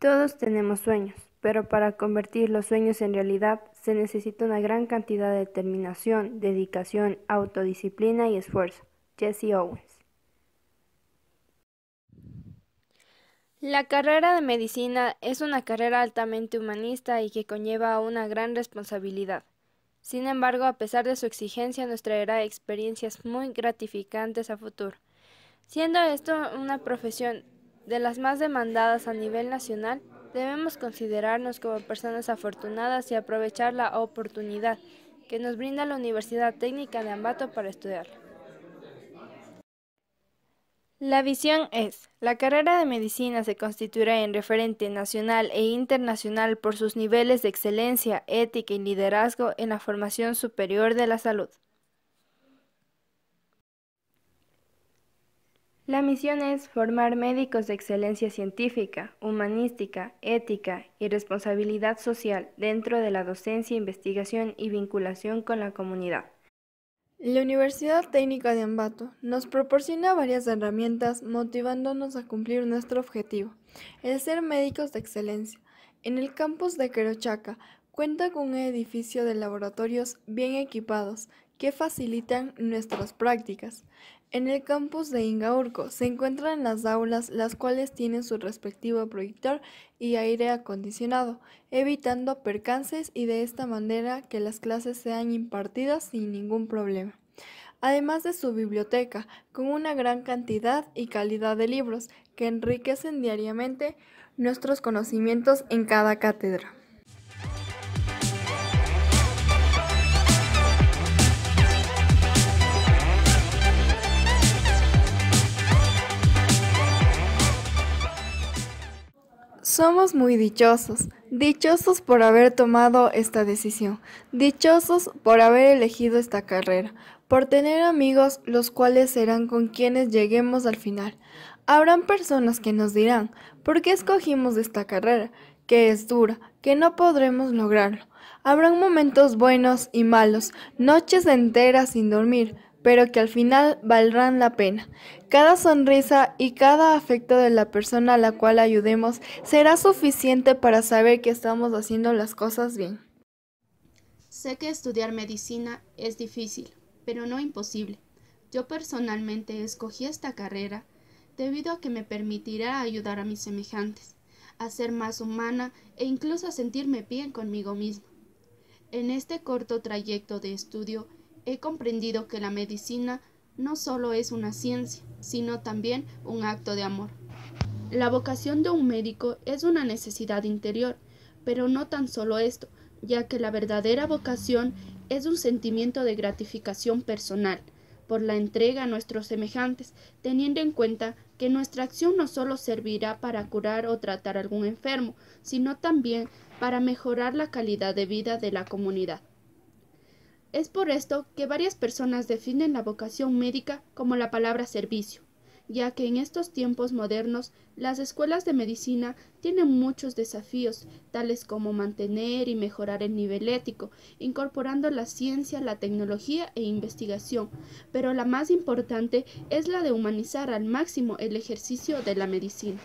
Todos tenemos sueños, pero para convertir los sueños en realidad se necesita una gran cantidad de determinación, dedicación, autodisciplina y esfuerzo. Jesse Owens. La carrera de medicina es una carrera altamente humanista y que conlleva una gran responsabilidad. Sin embargo, a pesar de su exigencia, nos traerá experiencias muy gratificantes a futuro, siendo esto una profesión de las más demandadas a nivel nacional, debemos considerarnos como personas afortunadas y aprovechar la oportunidad que nos brinda la Universidad Técnica de Ambato para estudiar. La visión es, la carrera de medicina se constituirá en referente nacional e internacional por sus niveles de excelencia, ética y liderazgo en la formación superior de la salud. La misión es formar médicos de excelencia científica, humanística, ética y responsabilidad social dentro de la docencia, investigación y vinculación con la comunidad. La Universidad Técnica de Ambato nos proporciona varias herramientas motivándonos a cumplir nuestro objetivo, el ser médicos de excelencia. En el campus de Querochaca cuenta con un edificio de laboratorios bien equipados que facilitan nuestras prácticas. En el campus de Ingaurco se encuentran las aulas, las cuales tienen su respectivo proyector y aire acondicionado, evitando percances y de esta manera que las clases sean impartidas sin ningún problema. Además de su biblioteca, con una gran cantidad y calidad de libros que enriquecen diariamente nuestros conocimientos en cada cátedra. Somos muy dichosos, dichosos por haber tomado esta decisión, dichosos por haber elegido esta carrera, por tener amigos los cuales serán con quienes lleguemos al final. Habrán personas que nos dirán, ¿por qué escogimos esta carrera? Que es dura, que no podremos lograrlo. Habrán momentos buenos y malos, noches enteras sin dormir, pero que al final valdrán la pena. Cada sonrisa y cada afecto de la persona a la cual ayudemos será suficiente para saber que estamos haciendo las cosas bien. Sé que estudiar medicina es difícil, pero no imposible. Yo personalmente escogí esta carrera debido a que me permitirá ayudar a mis semejantes, a ser más humana e incluso a sentirme bien conmigo misma. En este corto trayecto de estudio he comprendido que la medicina no solo es una ciencia, sino también un acto de amor. La vocación de un médico es una necesidad interior, pero no tan solo esto, ya que la verdadera vocación es un sentimiento de gratificación personal, por la entrega a nuestros semejantes, teniendo en cuenta que nuestra acción no solo servirá para curar o tratar algún enfermo, sino también para mejorar la calidad de vida de la comunidad. Es por esto que varias personas definen la vocación médica como la palabra servicio, ya que en estos tiempos modernos las escuelas de medicina tienen muchos desafíos, tales como mantener y mejorar el nivel ético, incorporando la ciencia, la tecnología e investigación, pero la más importante es la de humanizar al máximo el ejercicio de la medicina.